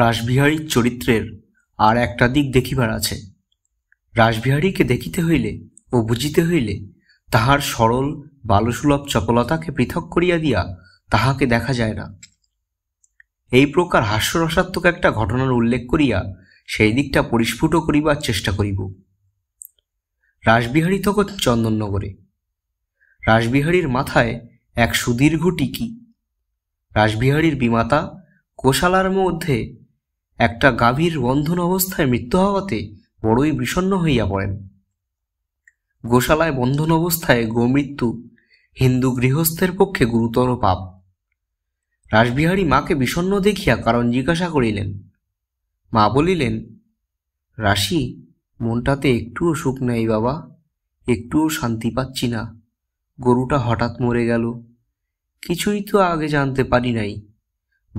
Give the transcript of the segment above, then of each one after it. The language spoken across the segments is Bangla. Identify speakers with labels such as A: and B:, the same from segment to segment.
A: রাসবিহারীর চরিত্রের আর একটা দিক দেখিবার আছে রাসবিহারীকে দেখিতে হইলে ও বুঝিতে হইলে তাহার সরল বালসুলভ চপলতাকে পৃথক করিয়া দিয়া তাহাকে দেখা যায় না এই প্রকার হাস্যরসাত্মক একটা ঘটনার উল্লেখ করিয়া সেই দিকটা পরিস্ফুট করিবার চেষ্টা করিব রাসবিহারী তখন চন্দননগরে রাসবিহারীর মাথায় এক সুদীর্ঘ টিকি রাসবিহারীর বিমাতা কোশালার মধ্যে একটা গাভীর বন্ধন অবস্থায় মৃত্যু হওয়াতে বড়ই বিষণ্ন হইয়া পড়েন গোশালায় বন্ধন অবস্থায় গোমৃত্যু হিন্দু গৃহস্থের পক্ষে গুরুতর পাপ রাসবিহারী মাকে বিষণ্ন দেখিয়া কারণ জিজ্ঞাসা করিলেন মা বলিলেন রাশি মনটাতে একটুও সুখ নেই বাবা একটুও শান্তি পাচ্ছি না গরুটা হঠাৎ মরে গেল কিছুই তো আগে জানতে পারি নাই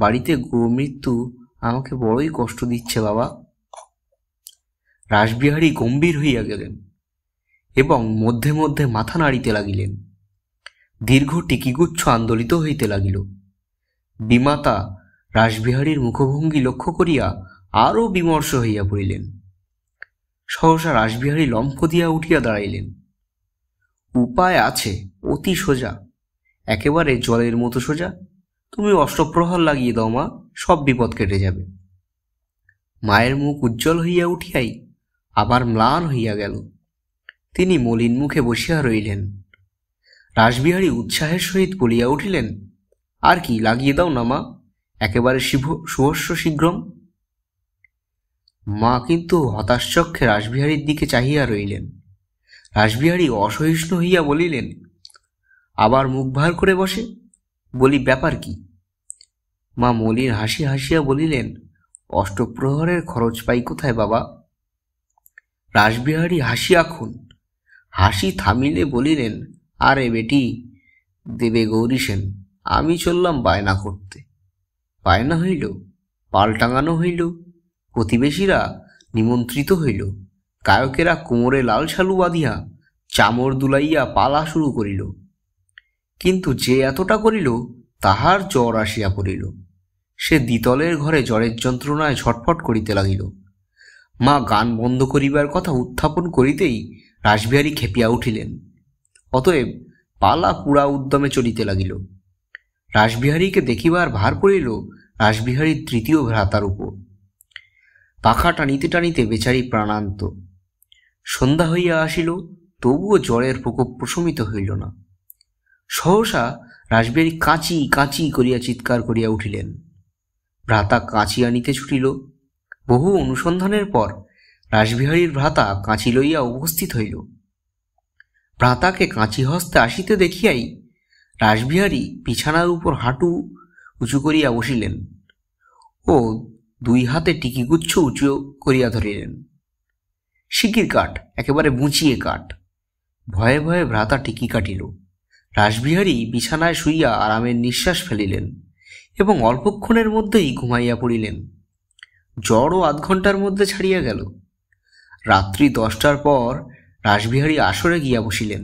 A: বাড়িতে গোমৃত্যু আমাকে বড়ই কষ্ট দিচ্ছে বাবা রাসবিহারী গম্ভীর হইয়া গেলেন এবং মধ্যে মধ্যে মাথা নাড়িতে লাগিলেন দীর্ঘ টিকিগুচ্ছ আন্দোলিত হইতে লাগিল বিমাতা রাসবিহারীর মুখভঙ্গি লক্ষ্য করিয়া আরও বিমর্ষ হইয়া পড়িলেন সহসা রাসবিহারী লম্ফ দিয়া উঠিয়া দাঁড়াইলেন উপায় আছে অতি সোজা একেবারে জলের মতো সোজা তুমি অষ্টপ্রহর লাগিয়ে দাও মা সব বিপদ কেটে যাবে মায়ের মুখ উজ্জ্বল হইয়া উঠিয়াই আবার ম্লান হইয়া গেল তিনি মলিন মুখে বসিয়া রইলেন রাসবিহারী উৎসাহের সহিত বলিয়া উঠিলেন আর কি লাগিয়ে দাও না মা একেবারে শিভ সুহস্য শীঘ্রম মা কিন্তু হতাশচক্ষে রাসবিহারীর দিকে চাহিয়া রইলেন রাসবিহারী অসহিষ্ণু হইয়া বলিলেন আবার মুখ ভার করে বসে বলি ব্যাপার কি মা মলির হাসি হাসিয়া বলিলেন অষ্টপ্রহরের খরচ পাই কোথায় বাবা রাসবিহারী হাসিয়া খুন হাসি থামিলে বলিলেন আরে বেটি দেবে গৌরী সেন আমি চললাম বায়না করতে বায়না হইল পাল টাঙানো হইল প্রতিবেশীরা নিমন্ত্রিত হইল গায়কেরা কোমরে লাল শালু বাঁধিয়া চামর দুলাইয়া পালা শুরু করিল কিন্তু যে এতটা করিল তাহার জ্বর আসিয়া পড়িল সে দ্বিতলের ঘরে জ্বরের যন্ত্রণায় ছটফট করিতে লাগিল মা গান বন্ধ করিবার কথা উত্থাপন করিতেই রাসবিহারী খেপিয়া উঠিলেন অতএব পালা পুরা উদ্যমে চলিতে লাগিল রাসবিহারীকে দেখিবার ভার করিল রাসবিহারীর তৃতীয় ভ্রাতার উপর পাখা টানিতে টানিতে বেচারি প্রাণান্ত সন্ধ্যা হইয়া আসিল তবুও জ্বরের প্রকোপ প্রশমিত হইল না সহসা রাসবিহারী কাঁচি কাঁচি করিয়া চিৎকার করিয়া উঠিলেন ভ্রাতা কাঁচি আনিতে ছুটিল বহু অনুসন্ধানের পর রাসবিহারীর ভ্রাতা কাঁচি লইয়া উপস্থিত হইল ভ্রাতাকে কাঁচি হস্তে আসিতে দেখিয়াই রাসবিহারী বিছানার উপর হাঁটু উঁচু করিয়া বসিলেন ও দুই হাতে টিকিগুচ্ছ উঁচু করিয়া ধরিলেন শিকির কাট একেবারে বুঁচিয়ে কাট ভয়ে ভয়ে ভ্রাতা টিকি কাটিল রাসবিহারী বিছানায় শুইয়া আরামের নিঃশ্বাস ফেলিলেন এবং অল্পক্ষণের মধ্যেই ঘুমাইয়া পড়িলেন জ্বরও আধ ঘন্টার মধ্যে ছাড়িয়া গেল রাত্রি দশটার পর রাসবিহারী আসরে গিয়া বসিলেন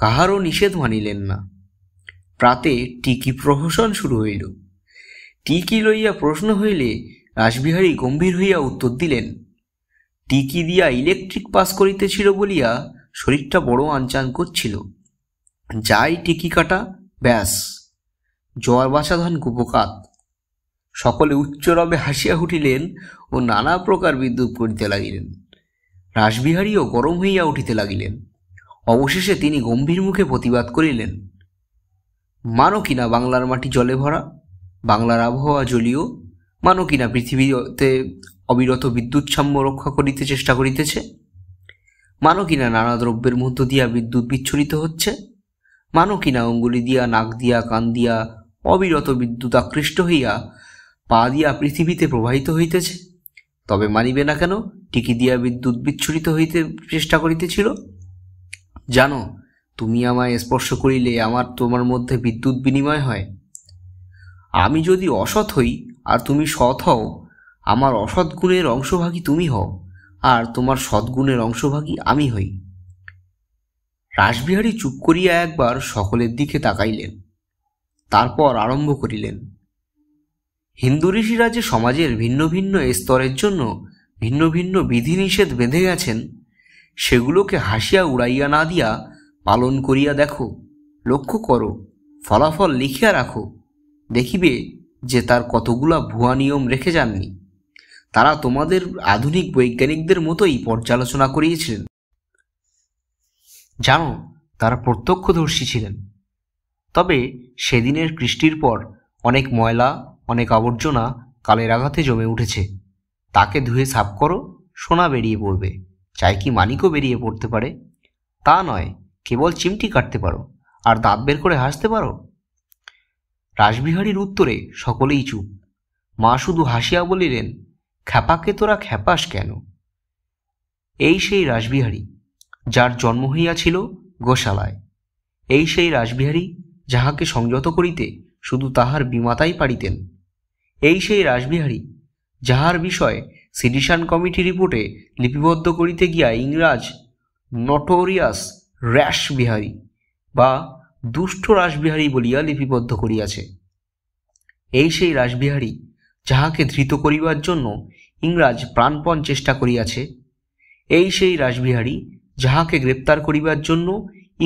A: কাহারও নিষেধ মানিলেন না প্রাতে টিকি প্রহসন শুরু হইল টিকি লইয়া প্রশ্ন হইলে রাসবিহারী গম্ভীর হইয়া উত্তর দিলেন টিকি দিয়া ইলেকট্রিক পাস করিতেছিল বলিয়া শরীরটা বড় আনচান করছিল যাই টিকি কাটা ব্যাস জয় বাসাধন গোপকাত সকলে উচ্চরবে হাসিয়া উঠিলেন ও নানা প্রকার বিদ্যুৎ করিতে লাগিলেন রাসবিহারীও গরম হইয়া উঠিতে লাগিলেন অবশেষে তিনি গম্ভীর মুখে প্রতিবাদ করিলেন মানো কিনা বাংলার মাটি জলে ভরা বাংলার আবহাওয়া জলীয় মানো কিনা পৃথিবীতে অবিরত বিদ্যুৎ সাম্য রক্ষা করিতে চেষ্টা করিতেছে মানো কিনা নানা দ্রব্যের মধ্য দিয়া বিদ্যুৎ বিচ্ছুরিত হচ্ছে মানো কিনা অঙ্গুলি দিয়া নাক দিয়া কান দিয়া অবিরত বিদ্যুতাকৃষ্ট হইয়া পা দিয়া পৃথিবীতে প্রবাহিত হইতেছে তবে মানিবে না কেন টিকি দিয়া বিদ্যুৎ বিচ্ছুরিত হইতে চেষ্টা করিতেছিল জানো তুমি আমায় স্পর্শ করিলে আমার তোমার মধ্যে বিদ্যুৎ বিনিময় হয় আমি যদি অসৎ হই আর তুমি সৎ হও আমার অসৎ গুণের অংশভাগী তুমি হও আর তোমার সদ্গুণের অংশভাগী আমি হই রাসবিহারী চুপ করিয়া একবার সকলের দিকে তাকাইলেন তারপর আরম্ভ করিলেন হিন্দু ঋষিরা যে সমাজের ভিন্ন ভিন্ন স্তরের জন্য ভিন্ন ভিন্ন বিধিনিষেধ বেঁধে গেছেন সেগুলোকে হাসিয়া উড়াইয়া না দিয়া পালন করিয়া দেখো লক্ষ্য করো ফলাফল লিখিয়া রাখো দেখিবে যে তার কতগুলা ভুয়া নিয়ম রেখে যাননি তারা তোমাদের আধুনিক বৈজ্ঞানিকদের মতোই পর্যালোচনা করিয়েছিলেন জানো তারা প্রত্যক্ষদর্শী ছিলেন তবে সেদিনের কৃষ্টির পর অনেক ময়লা অনেক আবর্জনা কালের আঘাতে জমে উঠেছে তাকে ধুয়ে সাফ করো সোনা বেরিয়ে পড়বে চাই কি মানিকও বেরিয়ে পড়তে পারে তা নয় কেবল চিমটি কাটতে পারো আর দাঁত বের করে হাসতে পারো রাসবিহারীর উত্তরে সকলেই চুপ মা শুধু হাসিয়া বলিলেন খ্যাপাকে তোরা খ্যাপাস কেন এই সেই রাসবিহারী যার জন্ম হইয়াছিল গোশালায় এই সেই রাসবিহারী যাহাকে সংযত করিতে শুধু তাহার বিমাতাই পারিতেন এই সেই রাসবিহারী যাহার বিষয়ে সিডিশান কমিটি রিপোর্টে লিপিবদ্ধ করিতে গিয়া ইংরাজ নটোরিয়াস র্যাশ বিহারী বা দুষ্ট রাসবিহারী বলিয়া লিপিবদ্ধ করিয়াছে এই সেই রাসবিহারী যাহাকে ধৃত করিবার জন্য ইংরাজ প্রাণপণ চেষ্টা করিয়াছে এই সেই রাসবিহারী যাহাকে গ্রেপ্তার করিবার জন্য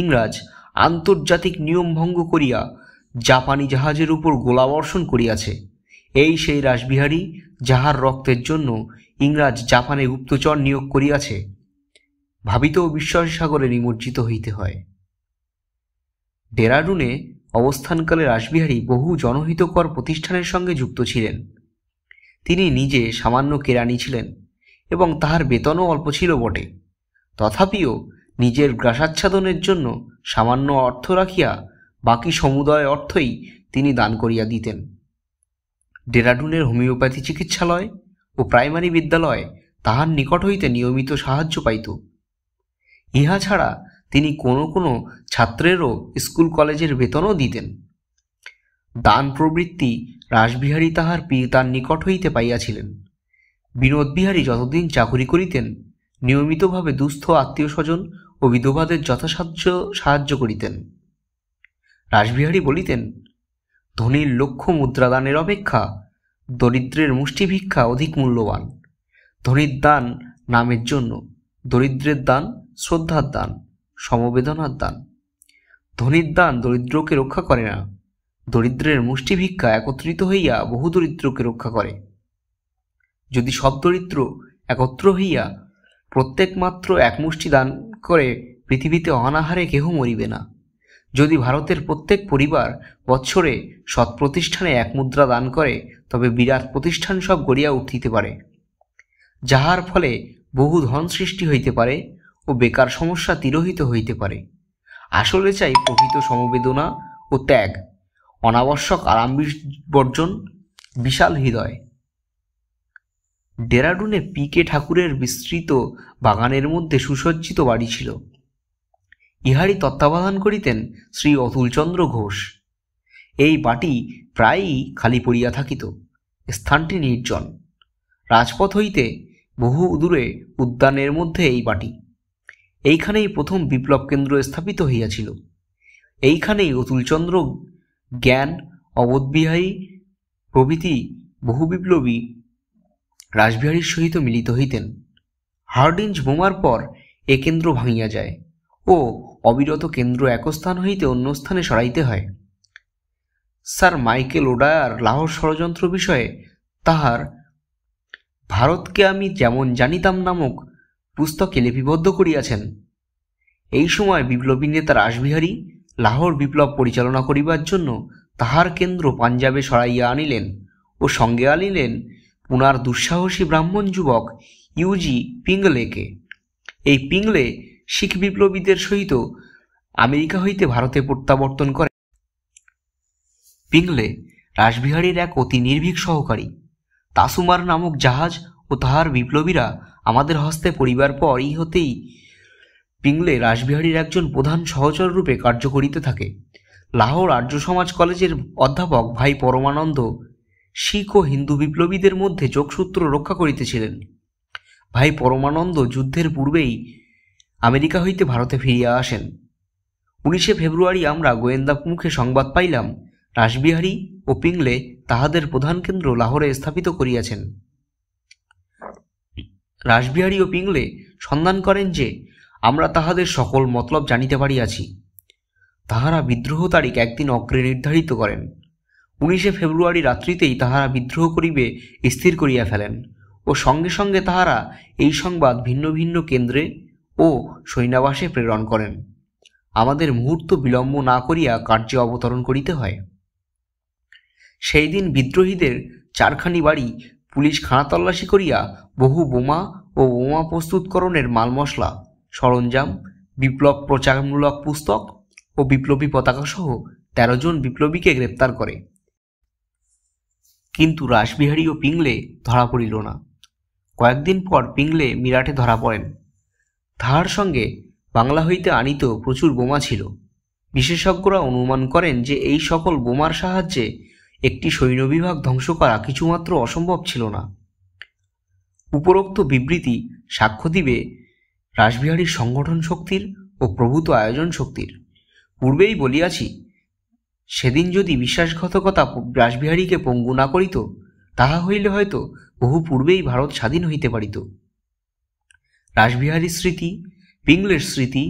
A: ইংরাজ আন্তর্জাতিক নিয়ম ভঙ্গ করিয়া জাপানি জাহাজের উপর গোলাবর্ষণ করিয়াছে এই সেই রাসবিহারী যাহার রক্তের জন্য ইংরাজ জাপানে গুপ্তচর নিয়োগ করিয়াছে ভাবিতেও বিশ্বাস সাগরে নিমজ্জিত হইতে হয় ডেরাডুনে অবস্থানকালে রাসবিহারী বহু জনহিতকর প্রতিষ্ঠানের সঙ্গে যুক্ত ছিলেন তিনি নিজে সামান্য কেরানি ছিলেন এবং তাহার বেতনও অল্প ছিল বটে তথাপিও নিজের গ্রাসাচ্ছাদনের জন্য সামান্য অর্থ রাখিয়া বাকি সমুদয় অর্থই তিনি দান করিয়া দিতেন ডেরাডুনের হোমিওপ্যাথি চিকিৎসালয় ও প্রাইমারি বিদ্যালয় তাহার নিকট হইতে নিয়মিত সাহায্য পাইত ইহা ছাড়া তিনি কোনো কোনো ছাত্রেরও স্কুল কলেজের বেতনও দিতেন দান প্রবৃত্তি রাসবিহারী তাহার পিতার নিকট হইতে পাইয়াছিলেন বিনোদ বিহারী যতদিন চাকুরি করিতেন নিয়মিতভাবে দুস্থ আত্মীয় স্বজন ও বিধবাদের যথাসাধ্য সাহায্য করিতেন রাসবিহারী বলিতেন ধনীর লক্ষ্য মুদ্রাদানের অপেক্ষা দরিদ্রের মুষ্টিভিক্ষা অধিক মূল্যবান ধনীর দান নামের জন্য দরিদ্রের দান শ্রদ্ধার দান সমবেদনার দান ধনীর দান দরিদ্রকে রক্ষা করে না দরিদ্রের মুষ্টিভিক্ষা একত্রিত হইয়া বহু দরিদ্রকে রক্ষা করে যদি সব দরিদ্র একত্র হইয়া প্রত্যেক মাত্র এক মুষ্টি দান করে পৃথিবীতে অনাহারে কেহ মরিবে না যদি ভারতের প্রত্যেক পরিবার বৎসরে সৎ প্রতিষ্ঠানে এক মুদ্রা দান করে তবে বিরাট প্রতিষ্ঠান সব গড়িয়া উঠিতে পারে যাহার ফলে বহু ধন সৃষ্টি হইতে পারে ও বেকার সমস্যা তিরোহিত হইতে পারে আসলে চাই প্রকৃত সমবেদনা ও ত্যাগ অনাবশ্যক আরাম বর্জন বিশাল হৃদয় ডেরাডুনে পি কে ঠাকুরের বিস্তৃত বাগানের মধ্যে সুসজ্জিত বাড়ি ছিল ইহারই তত্ত্বাবধান করিতেন শ্রী অতুলচন্দ্র ঘোষ এই বাটি প্রায়ই খালি পড়িয়া থাকিত স্থানটি নির্জন রাজপথ হইতে বহু দূরে উদ্যানের মধ্যে এই বাটি এইখানেই প্রথম বিপ্লব কেন্দ্র স্থাপিত হইয়াছিল এইখানেই অতুলচন্দ্র জ্ঞান অবধবিহারী প্রভৃতি বহু বিপ্লবী রাসবিহারীর সহিত মিলিত হইতেন হার্ডিঞ্জ বোমার পর এ কেন্দ্র ভাঙিয়া যায় ও অবিরত কেন্দ্র একস্থান হইতে অন্য স্থানে সরাইতে হয় স্যার মাইকেল ওডায়ার লাহোর ষড়যন্ত্র বিষয়ে তাহার ভারতকে আমি যেমন জানিতাম নামক পুস্তকে লিপিবদ্ধ করিয়াছেন এই সময় বিপ্লবী নেতা রাসবিহারী লাহোর বিপ্লব পরিচালনা করিবার জন্য তাহার কেন্দ্র পাঞ্জাবে সরাইয়া আনিলেন ও সঙ্গে আনিলেন ওনার দুঃসাহসী ব্রাহ্মণ যুবক ইউজি পিংলেকে এই পিংলে শিখ বিপ্লবীদের সহিত আমেরিকা হইতে ভারতে প্রত্যাবর্তন করে পিংলে রাসবিহারীর এক অতি নির্ভীক সহকারী তাসুমার নামক জাহাজ ও তাহার বিপ্লবীরা আমাদের হস্তে পরিবার পর ই হতেই পিংলে রাসবিহারীর একজন প্রধান সহচর রূপে কার্য করিতে থাকে লাহোর আর্য সমাজ কলেজের অধ্যাপক ভাই পরমানন্দ শিখ ও হিন্দু বিপ্লবীদের মধ্যে যোগসূত্র রক্ষা করিতেছিলেন ভাই পরমানন্দ যুদ্ধের পূর্বেই আমেরিকা হইতে ভারতে ফিরিয়া আসেন উনিশে ফেব্রুয়ারি আমরা গোয়েন্দা মুখে সংবাদ পাইলাম রাসবিহারী ও পিংলে তাহাদের প্রধান কেন্দ্র লাহোরে স্থাপিত করিয়াছেন রাসবিহারী ও পিংলে সন্ধান করেন যে আমরা তাহাদের সকল মতলব জানিতে পারিয়াছি তাহারা বিদ্রোহ তারিখ একদিন অগ্রে নির্ধারিত করেন উনিশে ফেব্রুয়ারি রাত্রিতেই তাহারা বিদ্রোহ করিবে স্থির করিয়া ফেলেন ও সঙ্গে সঙ্গে তাহারা এই সংবাদ ভিন্ন ভিন্ন কেন্দ্রে ও সৈন্যাবাসে প্রেরণ করেন আমাদের মুহূর্ত বিলম্ব না করিয়া কার্যে অবতরণ করিতে হয় সেই দিন বিদ্রোহীদের চারখানি বাড়ি পুলিশ খানা তল্লাশি করিয়া বহু বোমা ও বোমা প্রস্তুতকরণের মাল মশলা সরঞ্জাম বিপ্লব প্রচারমূলক পুস্তক ও বিপ্লবী পতাকাসহ তেরো জন বিপ্লবীকে গ্রেপ্তার করে কিন্তু রাসবিহারী ও পিংলে ধরা পড়িল না কয়েকদিন পর পিংলে মিরাটে ধরা পড়েন তাহার সঙ্গে বাংলা হইতে আনিত প্রচুর বোমা ছিল বিশেষজ্ঞরা অনুমান করেন যে এই সকল বোমার সাহায্যে একটি সৈন্যবিভাগ ধ্বংস করা কিছুমাত্র অসম্ভব ছিল না উপরোক্ত বিবৃতি সাক্ষ্য দিবে রাসবিহারীর সংগঠন শক্তির ও প্রভূত আয়োজন শক্তির পূর্বেই বলিয়াছি সেদিন যদি বিশ্বাসঘাতকতা রাসবিহারীকে পঙ্গু না করিত তাহা হইলে হয়তো বহু পূর্বেই ভারত স্বাধীন হইতে পারিত রাসবিহারীর স্মৃতি পিংলের স্মৃতি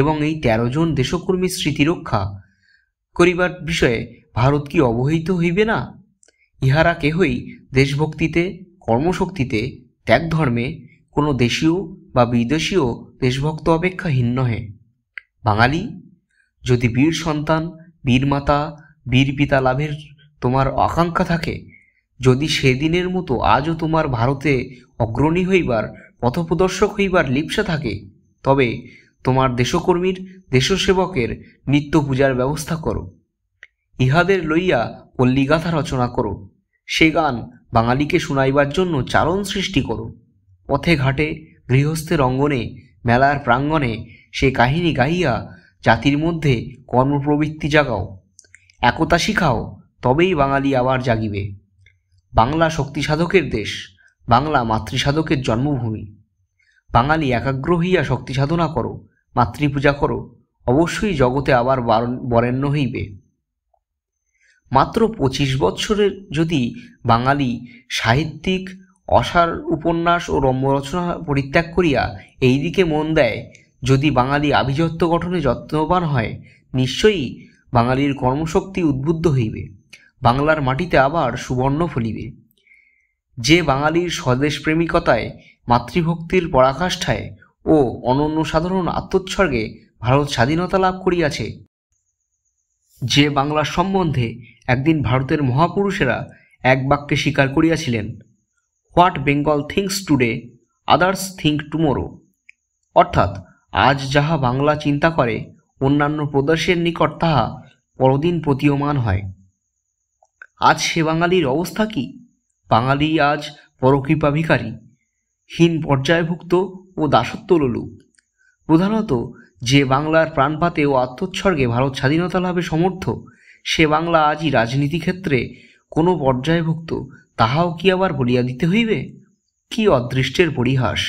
A: এবং এই তেরো জন দেশকর্মীর স্মৃতি রক্ষা করিবার বিষয়ে ভারত কি অবহিত হইবে না ইহারা কেহই দেশভক্তিতে কর্মশক্তিতে ত্যাগ ধর্মে কোনো দেশীয় বা বিদেশীয় দেশভক্ত অপেক্ষা হীন নহে বাঙালি যদি বীর সন্তান বীরমাতা বীরপিতা লাভের তোমার আকাঙ্ক্ষা থাকে যদি সেদিনের মতো আজও তোমার ভারতে অগ্রণী হইবার পথপ্রদর্শক হইবার লিপসা থাকে তবে তোমার দেশকর্মীর দেশসেবকের নিত্য পূজার ব্যবস্থা করো ইহাদের লইয়া পল্লীগাথা রচনা করো সে গান বাঙালিকে শুনাইবার জন্য চারণ সৃষ্টি করো পথে ঘাটে গৃহস্থের অঙ্গনে মেলার প্রাঙ্গণে সে কাহিনী গাইয়া জাতির মধ্যে কর্মপ্রবৃত্তি জাগাও একতা শিখাও তবেই বাঙালি আবার জাগিবে বাংলা শক্তি সাধকের দেশ বাংলা মাতৃসাধকের জন্মভূমি বাঙালি একাগ্র হইয়া শক্তি সাধনা করো মাতৃপূজা করো অবশ্যই জগতে আবার বরেণ্য হইবে মাত্র পঁচিশ বৎসরের যদি বাঙালি সাহিত্যিক অসার উপন্যাস ও রম্যরচনা পরিত্যাগ করিয়া এই দিকে মন দেয় যদি বাঙালি আভিজাত্য গঠনে যত্নবান হয় নিশ্চয়ই বাঙালির কর্মশক্তি উদ্বুদ্ধ হইবে বাংলার মাটিতে আবার সুবর্ণ ফলিবে যে বাঙালির স্বদেশপ্রেমিকতায় মাতৃভক্তির পরাকাষ্ঠায় ও অনন্য সাধারণ আত্মোৎসর্গে ভারত স্বাধীনতা লাভ করিয়াছে যে বাংলার সম্বন্ধে একদিন ভারতের মহাপুরুষেরা এক বাক্যে স্বীকার করিয়াছিলেন what Bengal thinks today others think tomorrow অর্থাৎ আজ যাহা বাংলা চিন্তা করে অন্যান্য প্রদেশের নিকট তাহা পরদিন প্রতীয়মান হয় আজ সে বাঙালির অবস্থা কি বাঙালি আজ পরকৃপাভিকারী হীন পর্যায়ভুক্ত ও দাসত্ব লোলুপ প্রধানত যে বাংলার প্রাণপাতে ও আত্মোৎসর্গে ভারত স্বাধীনতা লাভে সমর্থ সে বাংলা আজই রাজনীতি ক্ষেত্রে কোনো পর্যায়ভুক্ত তাহাও কি আবার বলিয়া দিতে হইবে কি অদৃষ্টের পরিহাস